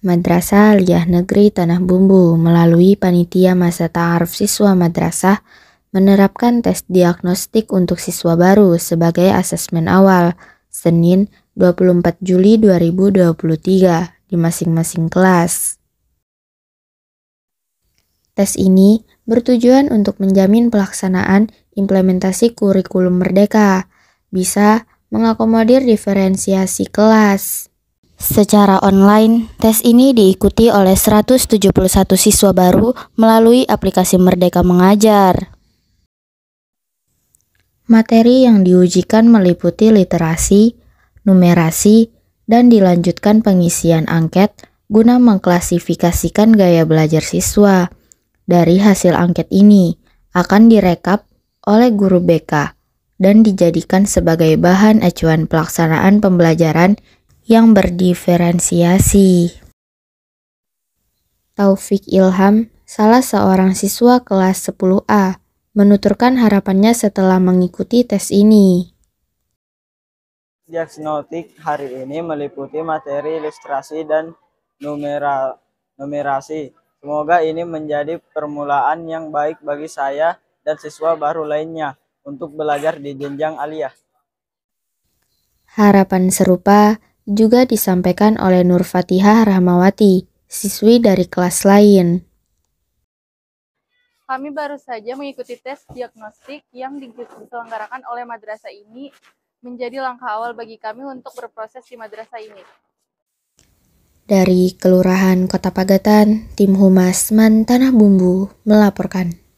Madrasah Aliyah Negeri Tanah Bumbu melalui panitia masa ta'aruf siswa madrasah menerapkan tes diagnostik untuk siswa baru sebagai asesmen awal Senin 24 Juli 2023 di masing-masing kelas. Tes ini bertujuan untuk menjamin pelaksanaan implementasi kurikulum merdeka, bisa mengakomodir diferensiasi kelas. Secara online, tes ini diikuti oleh 171 siswa baru melalui aplikasi Merdeka Mengajar. Materi yang diujikan meliputi literasi, numerasi, dan dilanjutkan pengisian angket guna mengklasifikasikan gaya belajar siswa. Dari hasil angket ini akan direkap oleh guru BK dan dijadikan sebagai bahan acuan pelaksanaan pembelajaran yang berdiferensiasi. Taufik Ilham, salah seorang siswa kelas 10A, menuturkan harapannya setelah mengikuti tes ini. Diagnostik hari ini meliputi materi ilustrasi dan numera, numerasi. Semoga ini menjadi permulaan yang baik bagi saya dan siswa baru lainnya untuk belajar di jenjang aliyah. Harapan serupa juga disampaikan oleh Nur Fatihah Rahmawati, siswi dari kelas lain. Kami baru saja mengikuti tes diagnostik yang diselenggarakan oleh madrasah ini menjadi langkah awal bagi kami untuk berproses di madrasah ini. Dari Kelurahan Kota Pagatan, Tim Humas Mantanah Bumbu melaporkan.